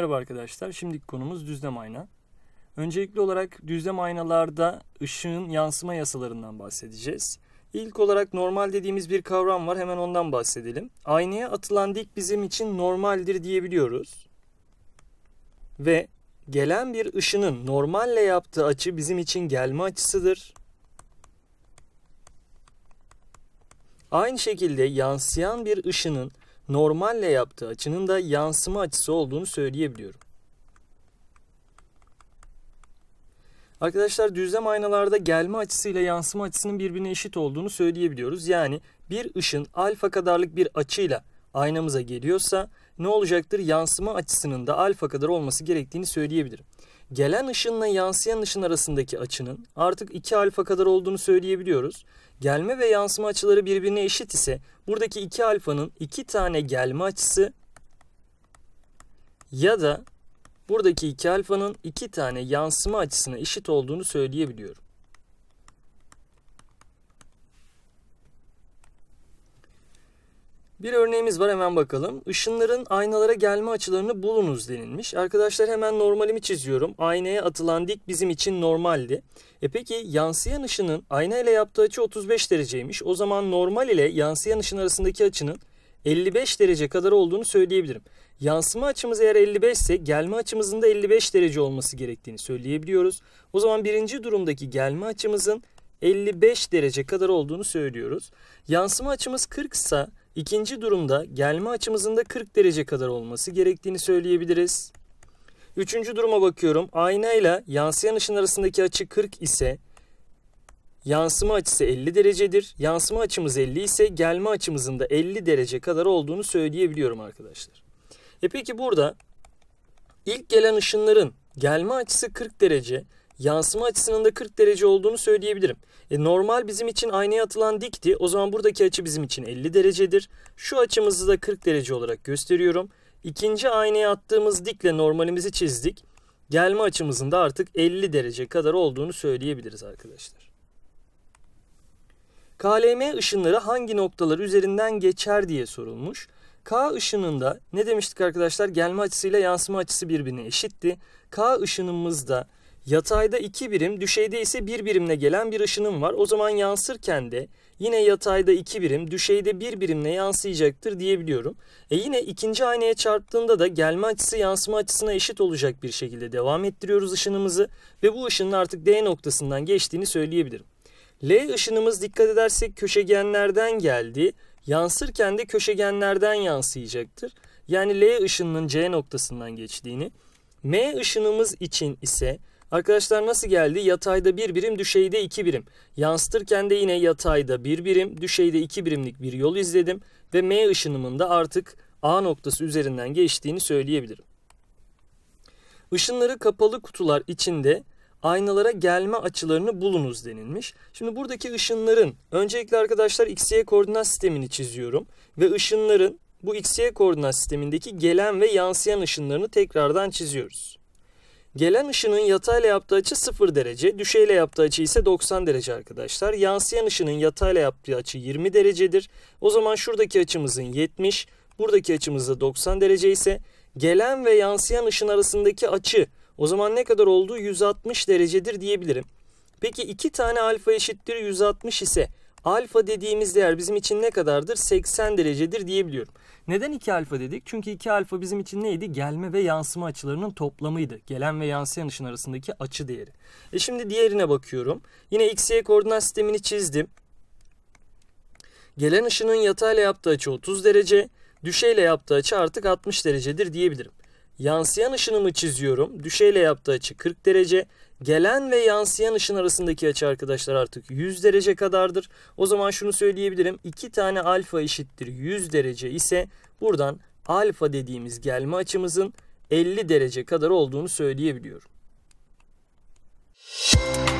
Merhaba arkadaşlar. Şimdiki konumuz düzlem ayna. Öncelikli olarak düzlem aynalarda ışığın yansıma yasalarından bahsedeceğiz. İlk olarak normal dediğimiz bir kavram var. Hemen ondan bahsedelim. Aynaya atılan dik bizim için normaldir diyebiliyoruz. Ve gelen bir ışının normalle yaptığı açı bizim için gelme açısıdır. Aynı şekilde yansıyan bir ışının normalle yaptığı açının da yansıma açısı olduğunu söyleyebiliyorum. Arkadaşlar düzlem aynalarda gelme açısı ile yansıma açısının birbirine eşit olduğunu söyleyebiliyoruz. Yani bir ışın alfa kadarlık bir açıyla aynamıza geliyorsa ne olacaktır? Yansıma açısının da alfa kadar olması gerektiğini söyleyebilirim gelen ışınla yansıyan ışın arasındaki açının artık 2 alfa kadar olduğunu söyleyebiliyoruz. Gelme ve yansıma açıları birbirine eşit ise buradaki 2 alfanın 2 tane gelme açısı ya da buradaki 2 alfanın 2 tane yansıma açısına eşit olduğunu söyleyebiliyorum. Bir örneğimiz var hemen bakalım. Işınların aynalara gelme açılarını bulunuz denilmiş. Arkadaşlar hemen normalimi çiziyorum. Aynaya atılan dik bizim için normaldi. E peki yansıyan ışının ayna ile yaptığı açı 35 dereceymiş. O zaman normal ile yansıyan ışın arasındaki açının 55 derece kadar olduğunu söyleyebilirim. Yansıma açımız eğer 55 ise gelme açımızın da 55 derece olması gerektiğini söyleyebiliyoruz. O zaman birinci durumdaki gelme açımızın 55 derece kadar olduğunu söylüyoruz. Yansıma açımız 40 ise İkinci durumda gelme açımızın da 40 derece kadar olması gerektiğini söyleyebiliriz. Üçüncü duruma bakıyorum. Aynayla yansıyan ışın arasındaki açı 40 ise yansıma açısı 50 derecedir. Yansıma açımız 50 ise gelme açımızın da 50 derece kadar olduğunu söyleyebiliyorum arkadaşlar. E peki burada ilk gelen ışınların gelme açısı 40 derece, yansıma açısının da 40 derece olduğunu söyleyebilirim. E, normal bizim için aynaya atılan dikti. O zaman buradaki açı bizim için 50 derecedir. Şu açımızı da 40 derece olarak gösteriyorum. İkinci aynaya attığımız dikle normalimizi çizdik. Gelme açımızın da artık 50 derece kadar olduğunu söyleyebiliriz arkadaşlar. KLM ışınları hangi noktalar üzerinden geçer diye sorulmuş. K ışınında ne demiştik arkadaşlar? Gelme açısıyla yansıma açısı birbirine eşitti. K ışınımızda Yatayda iki birim, düşeyde ise bir birimle gelen bir ışınım var. O zaman yansırken de yine yatayda iki birim, düşeyde bir birimle yansıyacaktır diyebiliyorum. E yine ikinci aynaya çarptığında da gelme açısı yansıma açısına eşit olacak bir şekilde devam ettiriyoruz ışınımızı ve bu ışının artık D noktasından geçtiğini söyleyebilirim. L ışınımız dikkat edersek köşegenlerden geldi. Yansırken de köşegenlerden yansıyacaktır. Yani L ışınının C noktasından geçtiğini. M ışınımız için ise Arkadaşlar nasıl geldi? Yatayda bir birim, düşeyde iki birim. Yansıtırken de yine yatayda bir birim, düşeyde iki birimlik bir yol izledim ve M ışınımın da artık A noktası üzerinden geçtiğini söyleyebilirim. Işınları kapalı kutular içinde aynalara gelme açılarını bulunuz denilmiş. Şimdi buradaki ışınların öncelikle arkadaşlar x-y koordinat sistemini çiziyorum ve ışınların bu x-y koordinat sistemindeki gelen ve yansıyan ışınlarını tekrardan çiziyoruz. Gelen ışının yatayla yaptığı açı 0 derece, düşeyle yaptığı açı ise 90 derece arkadaşlar. Yansıyan ışının yatayla yaptığı açı 20 derecedir. O zaman şuradaki açımızın 70, buradaki açımız da 90 derece ise gelen ve yansıyan ışın arasındaki açı o zaman ne kadar olduğu 160 derecedir diyebilirim. Peki iki tane alfa eşittir 160 ise Alfa dediğimiz değer bizim için ne kadardır? 80 derecedir diyebiliyorum. Neden 2 alfa dedik? Çünkü 2 alfa bizim için neydi? Gelme ve yansıma açılarının toplamıydı. Gelen ve yansıyan ışın arasındaki açı değeri. E şimdi diğerine bakıyorum. Yine x, y koordinat sistemini çizdim. Gelen ışının yatayla yaptığı açı 30 derece, düşeyle yaptığı açı artık 60 derecedir diyebilirim. Yansıyan ışınımı çiziyorum. Düşeyle yaptığı açı 40 derece. Gelen ve yansıyan ışın arasındaki açı arkadaşlar artık 100 derece kadardır. O zaman şunu söyleyebilirim. 2 tane alfa eşittir 100 derece ise buradan alfa dediğimiz gelme açımızın 50 derece kadar olduğunu söyleyebiliyorum. Müzik